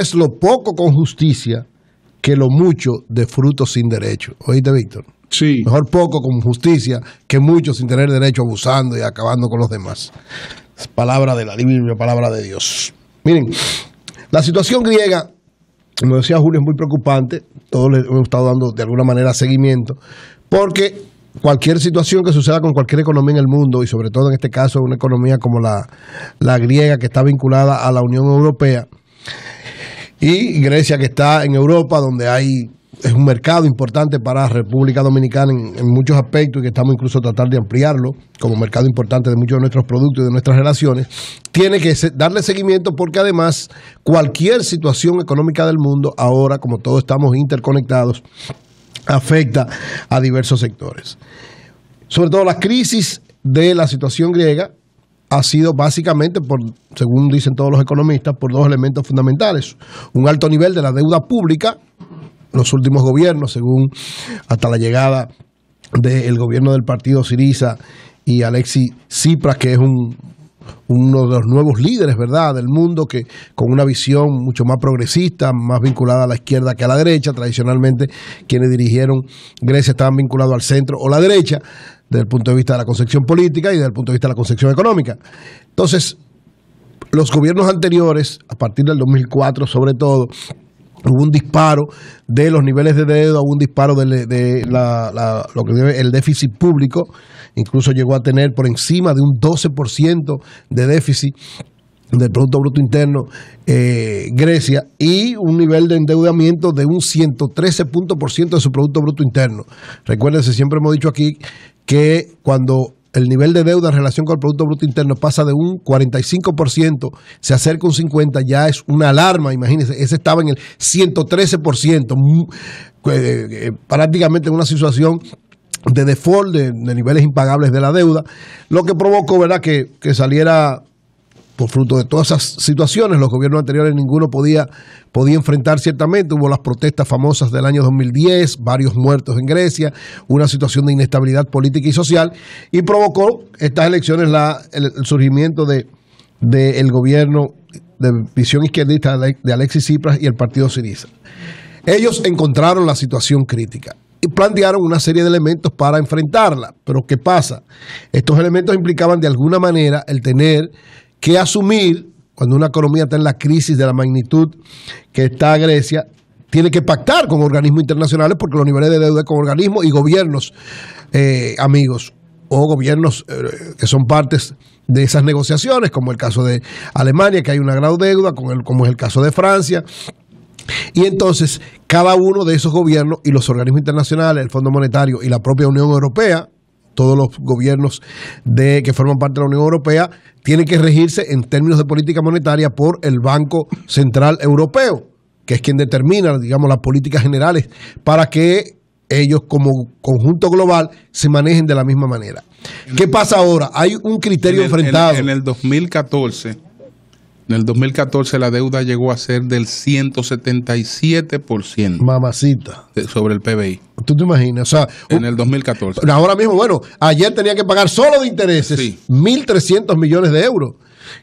es lo poco con justicia que lo mucho de frutos sin derecho. ¿Oíste, Víctor? Sí. Mejor poco con justicia que mucho sin tener derecho abusando y acabando con los demás. palabra de la Biblia, palabra de Dios. Miren, la situación griega, como decía Julio, es muy preocupante. Todos le hemos estado dando de alguna manera seguimiento, porque cualquier situación que suceda con cualquier economía en el mundo, y sobre todo en este caso una economía como la griega que está vinculada a la Unión Europea, y Grecia que está en Europa, donde hay es un mercado importante para República Dominicana en, en, muchos aspectos y que estamos incluso tratando de ampliarlo como mercado importante de muchos de nuestros productos y de nuestras relaciones, tiene que darle seguimiento porque además cualquier situación económica del mundo, ahora como todos estamos interconectados, afecta a diversos sectores. Sobre todo la crisis de la situación griega, ha sido básicamente, por, según dicen todos los economistas, por dos elementos fundamentales. Un alto nivel de la deuda pública, los últimos gobiernos, según hasta la llegada del gobierno del partido Siriza y Alexis Tsipras, que es uno de los nuevos líderes, ¿verdad?, del mundo, que con una visión mucho más progresista, más vinculada a la izquierda que a la derecha. Tradicionalmente, quienes dirigieron Grecia estaban vinculados al centro o la derecha desde el punto de vista de la concepción política y desde el punto de vista de la concepción económica. Entonces, los gobiernos anteriores, a partir del 2004 sobre todo, hubo un disparo de los niveles de deuda, hubo un disparo de, lo que debe el déficit público, incluso llegó a tener por encima de un 12% de déficit del Producto Bruto Interno eh, Grecia y un nivel de endeudamiento de un 113 de su Producto Bruto Interno. Recuérdense, siempre hemos dicho aquí que cuando el nivel de deuda en relación con el Producto Bruto Interno pasa de un 45%, se acerca un 50%, ya es una alarma, imagínense, ese estaba en el 113%, mm, eh, eh, prácticamente en una situación de default, de, niveles impagables de la deuda, lo que provocó, ¿verdad?, que, que saliera por fruto de todas esas situaciones, los gobiernos anteriores ninguno podía, podía enfrentar ciertamente. Hubo las protestas famosas del año 2010, varios muertos en Grecia, una situación de inestabilidad política y social, y provocó estas elecciones la, el, surgimiento del de, gobierno de visión izquierdista de Alexis Tsipras y el partido Siriza. Ellos encontraron la situación crítica y plantearon una serie de elementos para enfrentarla. Pero ¿qué pasa? Estos elementos implicaban de alguna manera el tener que asumir, cuando una economía está en la crisis de la magnitud que está Grecia, tiene que pactar con organismos internacionales porque los niveles de deuda con organismos y gobiernos eh, amigos o gobiernos eh, que son partes de esas negociaciones, como el caso de Alemania, que hay una gran deuda, como es el caso de Francia. Y entonces, cada uno de esos gobiernos y los organismos internacionales, el Fondo Monetario y la propia Unión Europea, todos los gobiernos de, que forman parte de la Unión Europea tienen que regirse en términos de política monetaria por el Banco Central Europeo, que es quien determina, digamos, las políticas generales para que ellos como conjunto global se manejen de la misma manera. ¿Qué pasa ahora? Hay un criterio enfrentado. en el 2014 en el 2014 la deuda llegó a ser del 177%. Mamacita. sobre el PBI. ¿Tú te imaginas? O sea, en el 2014. ahora mismo, bueno, ayer tenía que pagar solo de intereses 1.300 millones de euros,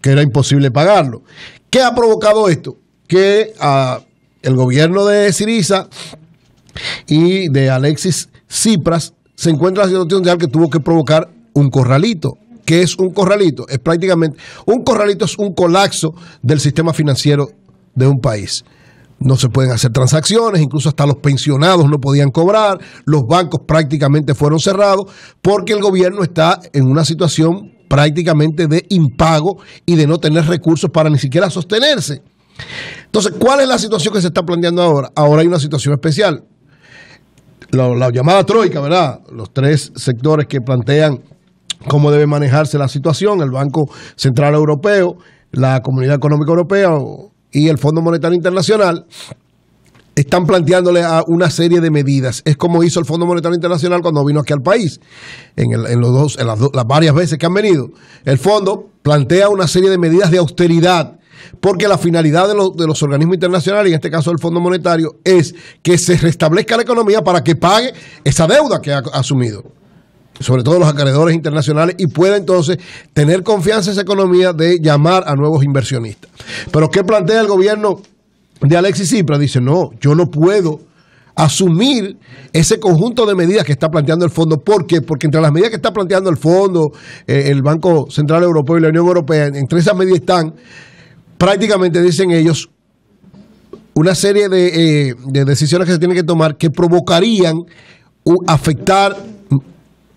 que era imposible pagarlo. ¿Qué ha provocado esto? Que ah, el gobierno de Siriza y de Alexis Tsipras se encuentra en la situación que tuvo que provocar un corralito ¿Qué es un corralito? Es prácticamente, un corralito es un colapso del sistema financiero de un país. No se pueden hacer transacciones, incluso hasta los pensionados no podían cobrar, los bancos prácticamente fueron cerrados, porque el gobierno está en una situación prácticamente de impago y de no tener recursos para ni siquiera sostenerse. Entonces, ¿cuál es la situación que se está planteando ahora? Ahora hay una situación especial. La, la llamada troika, ¿verdad? Los tres sectores que plantean cómo debe manejarse la situación, el Banco Central Europeo, la Comunidad Económica Europea y el Fondo Monetario Internacional están planteándole una serie de medidas. Es como hizo el Fondo Monetario Internacional cuando vino aquí al país, en, las, varias veces que han venido. El fondo plantea una serie de medidas de austeridad, porque la finalidad de los, organismos internacionales, en este caso el Fondo Monetario, es que se restablezca la economía para que pague esa deuda que ha asumido sobre todo los acreedores internacionales, y pueda entonces tener confianza en esa economía de llamar a nuevos inversionistas. Pero ¿qué plantea el gobierno de Alexis Cipra? Dice, no, yo no puedo asumir ese conjunto de medidas que está planteando el fondo. ¿Por qué? Porque entre las medidas que está planteando el fondo, eh, el Banco Central Europeo y la Unión Europea, entre esas medidas están, prácticamente dicen ellos, una serie de, eh, de decisiones que se tienen que tomar que provocarían afectar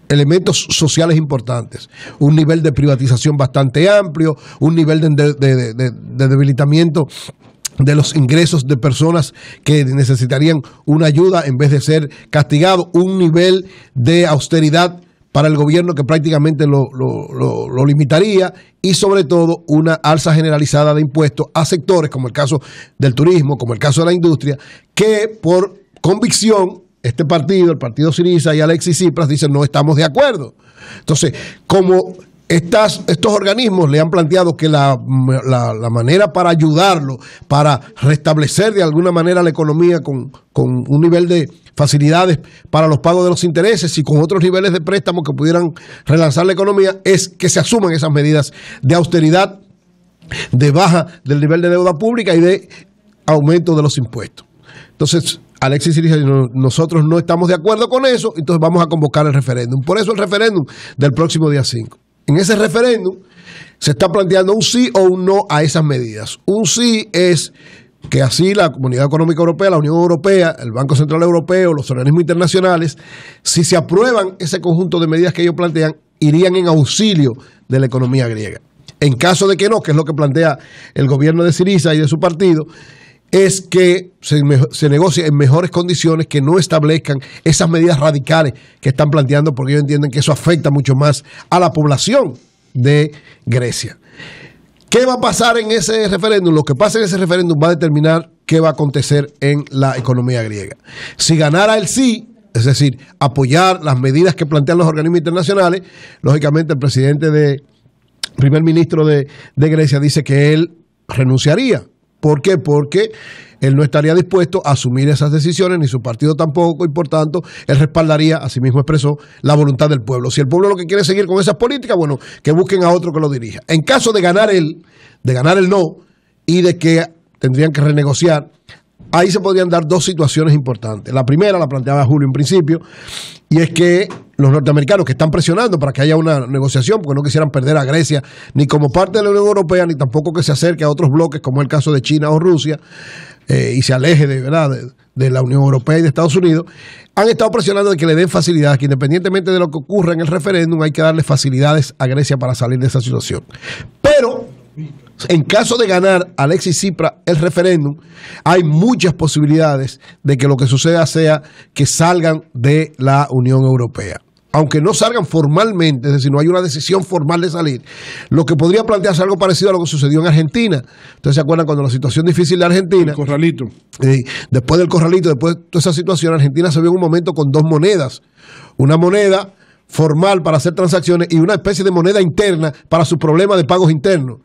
elementos sociales importantes, un nivel de privatización bastante amplio, un nivel de, debilitamiento de los ingresos de personas que necesitarían una ayuda en vez de ser castigado, un nivel de austeridad para el gobierno que prácticamente lo, lo, lo, limitaría y sobre todo una alza generalizada de impuestos a sectores como el caso del turismo, como el caso de la industria, que por convicción este partido, el partido Siriza y Alexis Tsipras dicen no estamos de acuerdo. Entonces, como estos organismos le han planteado que la, manera para ayudarlo, para restablecer de alguna manera la economía con, con, un nivel de facilidades para los pagos de los intereses y con otros niveles de préstamos que pudieran relanzar la economía, es que se asuman esas medidas de austeridad, de baja del nivel de deuda pública y de aumento de los impuestos. Entonces, Alexis dice, nosotros no estamos de acuerdo con eso, entonces vamos a convocar el referéndum. Por eso el referéndum del próximo día 5. En ese referéndum se está planteando un sí o un no a esas medidas. Un sí es que así la Comunidad Económica Europea, la Unión Europea, el Banco Central Europeo, los organismos internacionales, si se aprueban ese conjunto de medidas que ellos plantean, irían en auxilio de la economía griega. En caso de que no, que es lo que plantea el gobierno de Siriza y de su partido, es que se, se, negocie en mejores condiciones, que no establezcan esas medidas radicales que están planteando, porque ellos entienden que eso afecta mucho más a la población de Grecia. ¿Qué va a pasar en ese referéndum? Lo que pasa en ese referéndum va a determinar qué va a acontecer en la economía griega. Si ganara el sí, es decir, apoyar las medidas que plantean los organismos internacionales, lógicamente el presidente de, primer ministro de Grecia dice que él renunciaría ¿Por qué? Porque él no estaría dispuesto a asumir esas decisiones, ni su partido tampoco, y por tanto, él respaldaría, asimismo expresó, la voluntad del pueblo. Si el pueblo lo que quiere es seguir con esas políticas, bueno, que busquen a otro que lo dirija. En caso de ganar él, de ganar el no, y de que tendrían que renegociar ahí se podrían dar dos situaciones importantes. La primera la planteaba Julio en principio, y es que los norteamericanos que están presionando para que haya una negociación, porque no quisieran perder a Grecia ni como parte de la Unión Europea, ni tampoco que se acerque a otros bloques, como el caso de China o Rusia, eh, y se aleje de, ¿verdad? De, la Unión Europea y de Estados Unidos, han estado presionando de que le den facilidades, que independientemente de lo que ocurra en el referéndum, hay que darle facilidades a Grecia para salir de esa situación. Pero en caso de ganar Alexis Cipra el referéndum, hay muchas posibilidades de que lo que suceda sea que salgan de la Unión Europea. Aunque no salgan formalmente, es decir, no hay una decisión formal de salir, lo que podría plantearse algo parecido a lo que sucedió en Argentina. Ustedes se acuerdan cuando la situación difícil de Argentina. El corralito. después del corralito, después de toda esa situación, Argentina se vio en un momento con dos monedas. Una moneda formal para hacer transacciones y una especie de moneda interna para sus problemas de pagos internos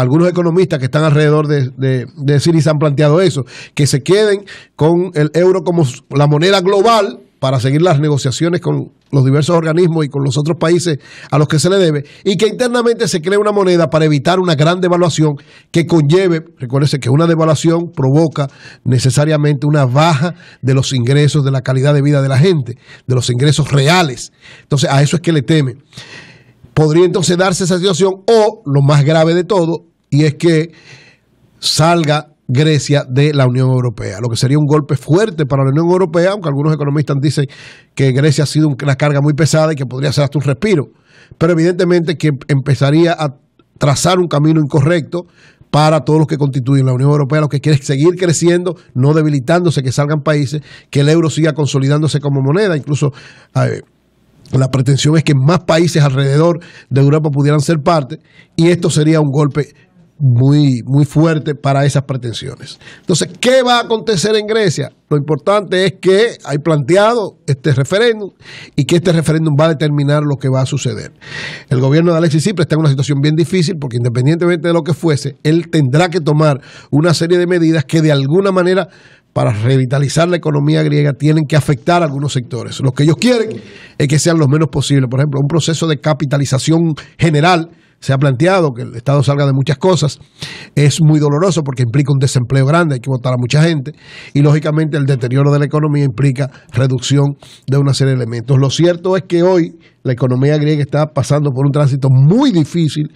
algunos economistas que están alrededor de, de, de han planteado eso, que se queden con el euro como la moneda global para seguir las negociaciones con los diversos organismos y con los otros países a los que se le debe, y que internamente se cree una moneda para evitar una gran devaluación que conlleve, recuérdense que una devaluación provoca necesariamente una baja de los ingresos, de la calidad de vida de la gente, de los ingresos reales. Entonces, a eso es que le temen. Podría entonces darse esa situación o, lo más grave de todo, y es que salga Grecia de la Unión Europea, lo que sería un golpe fuerte para la Unión Europea, aunque algunos economistas dicen que Grecia ha sido una carga muy pesada y que podría ser hasta un respiro, pero evidentemente que em-, empezaría a trazar un camino incorrecto para todos los que constituyen la Unión Europea, los que quieren seguir creciendo, no debilitándose, que salgan países, que el euro siga consolidándose como moneda, incluso eh, la pretensión es que más países alrededor de Europa pudieran ser parte, y esto sería un golpe muy, muy fuerte para esas pretensiones. Entonces, ¿qué va a acontecer en Grecia? Lo importante es que hay planteado este referéndum y que este referéndum va a determinar lo que va a suceder. El gobierno de Alexis Tsipras está en una situación bien difícil porque independientemente de lo que fuese, él tendrá que tomar una serie de medidas que de alguna manera para revitalizar la economía griega tienen que afectar a algunos sectores. Lo que ellos quieren es que sean lo menos posibles. Por ejemplo, un proceso de capitalización general se ha planteado que el Estado salga de muchas cosas. Es muy doloroso porque implica un desempleo grande, hay que votar a mucha gente y lógicamente el deterioro de la economía implica reducción de una serie de elementos. Lo cierto es que hoy la economía griega está pasando por un tránsito muy difícil.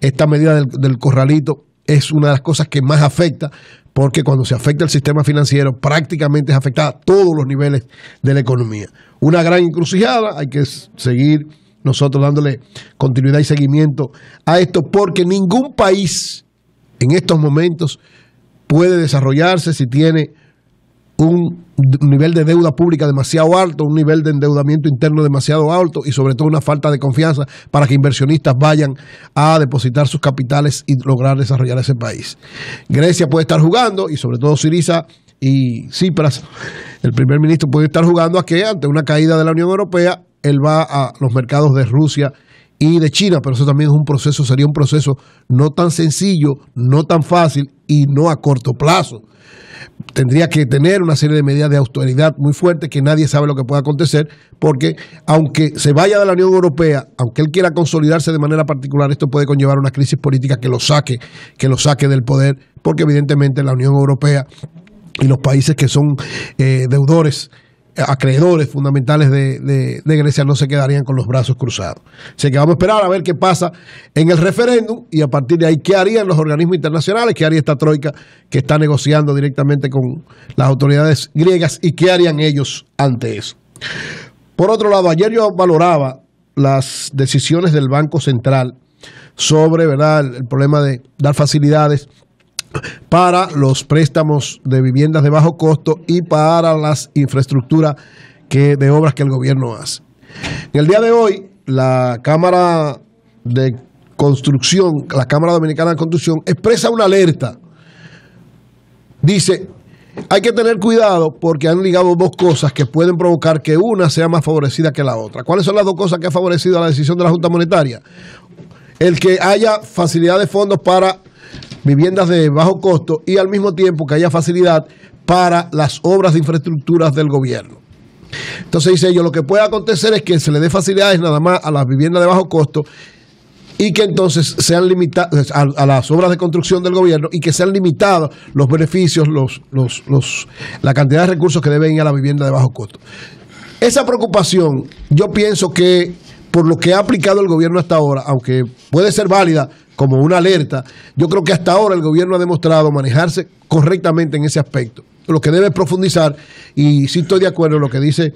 Esta medida del, corralito es una de las cosas que más afecta, porque cuando se afecta el sistema financiero, prácticamente es afectada a todos los niveles de la economía. Una gran encrucijada, hay que seguir nosotros dándole continuidad y seguimiento a esto, porque ningún país en estos momentos puede desarrollarse si tiene un nivel de deuda pública demasiado alto, un nivel de endeudamiento interno demasiado alto y sobre todo una falta de confianza para que inversionistas vayan a depositar sus capitales y lograr desarrollar ese país. Grecia puede estar jugando y sobre todo Siriza y Cipras, el primer ministro puede estar jugando a que ante una caída de la Unión Europea él va a los mercados de Rusia y de China, pero eso también es un proceso, sería un proceso no tan sencillo, no tan fácil y no a corto plazo. Tendría que tener una serie de medidas de austeridad muy fuertes que nadie sabe lo que pueda acontecer, porque aunque se vaya de la Unión Europea, aunque él quiera consolidarse de manera particular, esto puede conllevar una crisis política que lo saque, que lo saque del poder, porque evidentemente la Unión Europea y los países que son eh, deudores acreedores fundamentales de, Grecia no se quedarían con los brazos cruzados. Así que vamos a esperar a ver qué pasa en el referéndum y a partir de ahí qué harían los organismos internacionales, qué haría esta troika que está negociando directamente con las autoridades griegas y qué harían ellos ante eso. Por otro lado, ayer yo valoraba las decisiones del Banco Central sobre ¿verdad? el problema de dar facilidades para los préstamos de viviendas de bajo costo y para las infraestructuras que, de obras que el gobierno hace. En el día de hoy, la Cámara de Construcción, la Cámara Dominicana de Construcción, expresa una alerta. Dice, hay que tener cuidado porque han ligado dos cosas que pueden provocar que una sea más favorecida que la otra. ¿Cuáles son las dos cosas que ha favorecido la decisión de la Junta Monetaria? El que haya facilidad de fondos para viviendas de bajo costo y al mismo tiempo que haya facilidad para las obras de infraestructuras del gobierno. Entonces dice ellos, lo que puede acontecer es que se le dé facilidades nada más a las viviendas de bajo costo y que entonces sean limitadas pues, a, las obras de construcción del gobierno y que sean limitados los beneficios, los, los, los, la cantidad de recursos que deben ir a la vivienda de bajo costo. Esa preocupación, yo pienso que por lo que ha aplicado el gobierno hasta ahora, aunque puede ser válida como una alerta. Yo creo que hasta ahora el gobierno ha demostrado manejarse correctamente en ese aspecto. Lo que debe profundizar, y sí estoy de acuerdo en lo que dice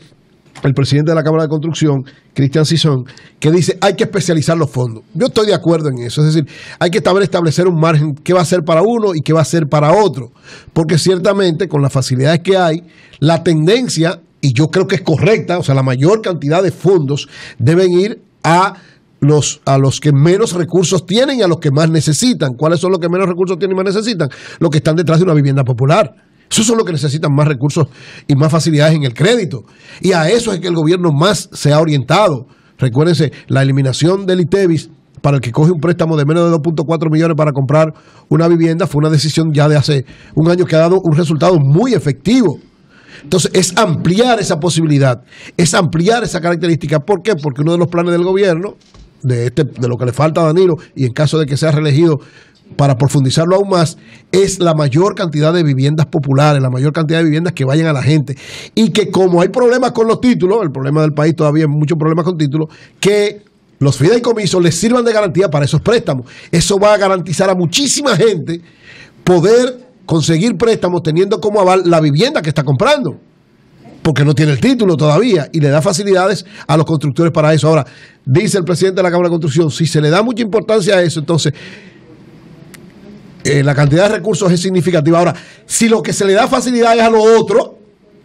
el presidente de la Cámara de Construcción, Cristian Sison, que dice hay que especializar los fondos. Yo estoy de acuerdo en eso, es decir, hay que establecer un margen qué va a ser para uno y qué va a ser para otro, porque ciertamente con las facilidades que hay, la tendencia, y yo creo que es correcta, o sea, la mayor cantidad de fondos deben ir a los, a los que menos recursos tienen y a los que más necesitan. ¿Cuáles son los que menos recursos tienen y más necesitan? Los que están detrás de una vivienda popular. Esos son los que necesitan más recursos y más facilidades en el crédito. Y a eso es que el gobierno más se ha orientado. Recuérdense, la eliminación del ITEVIS para el que coge un préstamo de menos de 2.4 millones para comprar una vivienda fue una decisión ya de hace un año que ha dado un resultado muy efectivo. Entonces, es ampliar esa posibilidad, es ampliar esa característica. ¿Por qué? Porque uno de los planes del gobierno de, este, de lo que le falta a Danilo y en caso de que sea reelegido, para profundizarlo aún más, es la mayor cantidad de viviendas populares, la mayor cantidad de viviendas que vayan a la gente. Y que como hay problemas con los títulos, el problema del país todavía hay muchos problemas con títulos, que los fideicomisos les sirvan de garantía para esos préstamos. Eso va a garantizar a muchísima gente poder conseguir préstamos teniendo como aval la vivienda que está comprando porque no tiene el título todavía y le da facilidades a los constructores para eso. Ahora, dice el presidente de la Cámara de Construcción, si se le da mucha importancia a eso, entonces eh, la cantidad de recursos es significativa. Ahora, si lo que se le da facilidades a lo otro,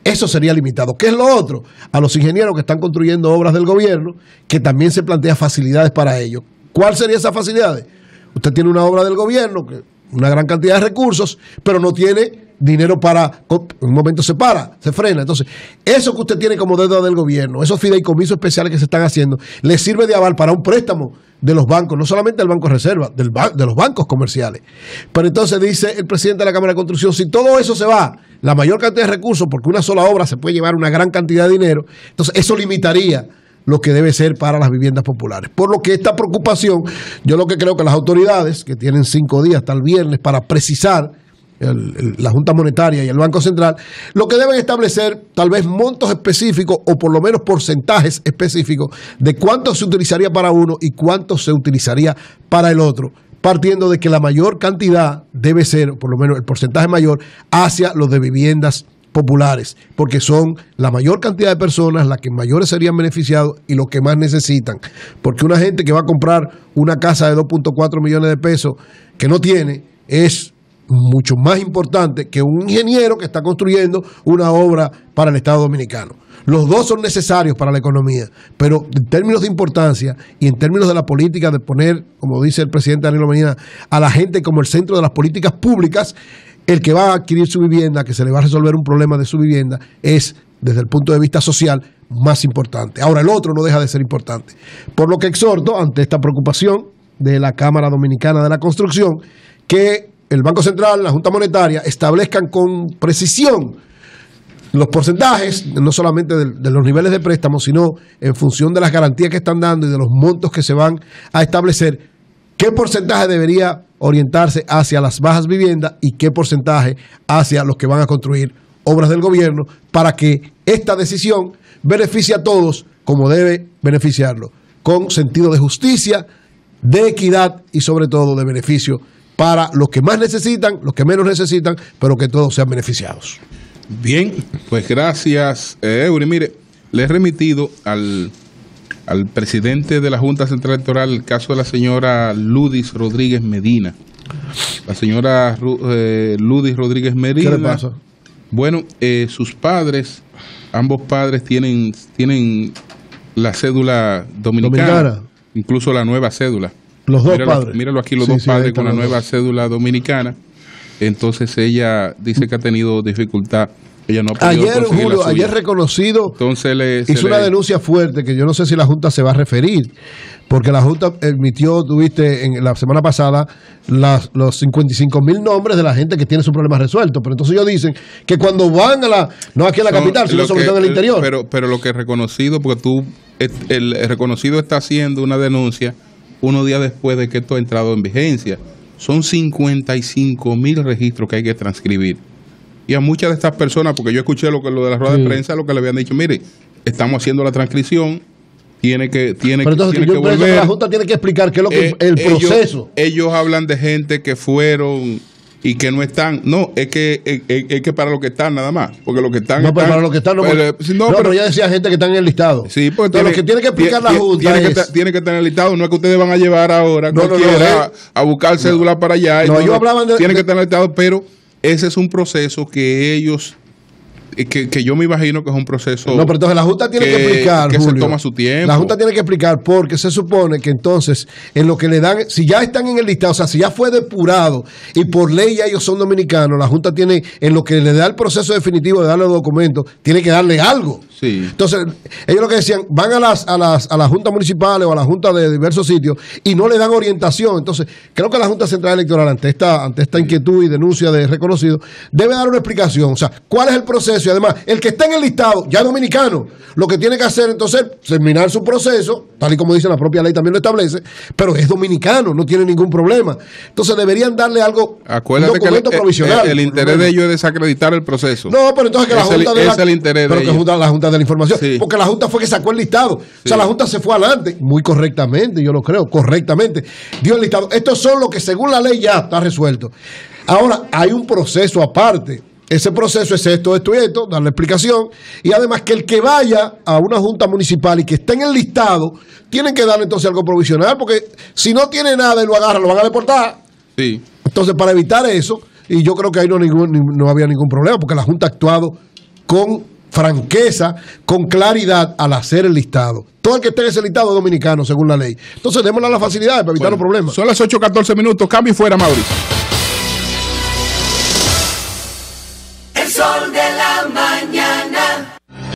eso sería limitado. ¿Qué es lo otro? A los ingenieros que están construyendo obras del gobierno, que también se plantea facilidades para ellos. ¿Cuál sería esas facilidades? Usted tiene una obra del gobierno, una gran cantidad de recursos, pero no tiene dinero para. Un momento se para, se frena. Entonces, eso que usted tiene como deuda del gobierno, esos fideicomisos especiales que se están haciendo, le sirve de aval para un préstamo de los bancos, no solamente del Banco Reserva, del de los bancos comerciales. Pero entonces dice el presidente de la Cámara de Construcción, si todo eso se va, la mayor cantidad de recursos, porque una sola obra se puede llevar una gran cantidad de dinero, entonces eso limitaría lo que debe ser para las viviendas populares. Por lo que esta preocupación, yo lo que creo que las autoridades, que tienen cinco días hasta el viernes para precisar la Junta Monetaria y el Banco Central, lo que deben establecer tal vez montos específicos o por lo menos porcentajes específicos de cuánto se utilizaría para uno y cuánto se utilizaría para el otro partiendo de que la mayor cantidad debe ser, por lo menos el porcentaje mayor, hacia los de viviendas populares, porque son la mayor cantidad de personas las que mayores serían beneficiados y los que más necesitan. Porque una gente que va a comprar una casa de 2.4 millones de pesos que no tiene, es mucho más importante que un ingeniero que está construyendo una obra para el Estado Dominicano. Los dos son necesarios para la economía, pero en términos de importancia y en términos de la política, de poner, como dice el presidente Danilo Medina, a la gente como el centro de las políticas públicas, el que va a adquirir su vivienda, que se le va a resolver un problema de su vivienda, es, desde el punto de vista social, más importante. Ahora, el otro no deja de ser importante. Por lo que exhorto, ante esta preocupación de la Cámara Dominicana de la Construcción, que el Banco Central, la Junta Monetaria, establezcan con precisión los porcentajes, no solamente de, los niveles de préstamo, sino en función de las garantías que están dando y de los montos que se van a establecer, qué porcentaje debería orientarse hacia las bajas viviendas y qué porcentaje hacia los que van a construir obras del gobierno para que esta decisión beneficie a todos como debe beneficiarlo, con sentido de justicia, de equidad y sobre todo de beneficio para los que más necesitan, los que menos necesitan, pero que todos sean beneficiados. Bien, pues gracias, eh, Eury. Mire, le he remitido al, al presidente de la Junta Central Electoral el caso de la señora Ludis Rodríguez Medina. La señora eh, Ludis Rodríguez Medina. ¿Qué pasa? Bueno, eh, sus padres, ambos padres tienen, tienen la cédula dominicana, incluso la nueva cédula. Los dos padres. Míralo aquí, los dos padres con la nueva cédula dominicana. Entonces ella dice que ha tenido dificultad. Ella no ha ayer, ayer reconocido, Entonces le, hizo una denuncia fuerte que yo no sé si la Junta se va a referir, porque la Junta emitió, tuviste en la semana pasada, los 55 mil nombres de la gente que tiene su problema resuelto Pero entonces ellos dicen que cuando van a la, no aquí a la capital, sino sobre todo en el eh, interior. Pero, pero lo que reconocido, porque tú, el reconocido está haciendo una denuncia unos días después de que esto ha entrado en vigencia. Son 55 mil registros que hay que transcribir. Y a muchas de estas personas, porque yo escuché lo, que, lo de la rueda de prensa, lo que le habían dicho, mire, estamos haciendo la transcripción, tiene que tiene, tiene que volver. la Junta tiene que explicar qué es lo que eh, el proceso. ellos hablan de gente que fueron y que no están. No, es que es, que para lo que están nada más. Porque lo que están. No, pero para los que están pues, no. Pero, pero, ya decía gente que están en el listado. Sí, porque... tiene, lo que tiene que explicar la Junta. Tiene, que, estar en el listado. No es que ustedes van a llevar ahora no, cualquiera a, buscar cédula para allá. No, yo hablaba de. Tiene que estar en el listado, pero ese es un proceso que ellos eh, que, yo me imagino que es un proceso. No, pero entonces la Junta tiene que, explicar. se toma su tiempo. La Junta tiene que explicar porque se supone que entonces, en lo que le dan, si ya están en el listado, o sea, si ya fue depurado y por ley ya ellos son dominicanos, la Junta tiene, en lo que le da el proceso definitivo de darle los documentos, tiene que darle algo. Entonces, ellos lo que decían, van a las, a las, a las juntas municipales o a las juntas de diversos sitios y no le dan orientación. Entonces, creo que la Junta Central Electoral, ante esta, ante esta inquietud y denuncia de reconocido, debe dar una explicación. O sea, ¿cuál es el proceso? Y además, el que está en el listado, ya dominicano, lo que tiene que hacer entonces, terminar su proceso, tal y como dice la propia ley también lo establece, pero es dominicano, no tiene ningún problema. Entonces, deberían darle algo, un documento provisional. El, interés de ellos es desacreditar el proceso. No, pero entonces que la Junta la de la Información, porque la Junta fue que sacó el listado. O sea, la Junta se fue adelante, muy correctamente, yo lo creo, correctamente. Dio el listado. Estos son los que según la ley ya está resuelto. Ahora, hay un proceso aparte. Ese proceso es esto, esto y esto, darle explicación. Y además que el que vaya a una junta municipal y que esté en el listado, tienen que darle entonces algo provisional, porque si no tiene nada y lo agarra, lo van a deportar. Sí. Entonces, para evitar eso, y yo creo que ahí no, ningún, no había ningún problema, porque la Junta ha actuado con franqueza, con claridad al hacer el listado. Todo el que esté en ese listado es dominicano, según la ley. Entonces, démosle las facilidades para evitar los problemas. Son las 8.14 minutos. Cambio y fuera, Mauricio.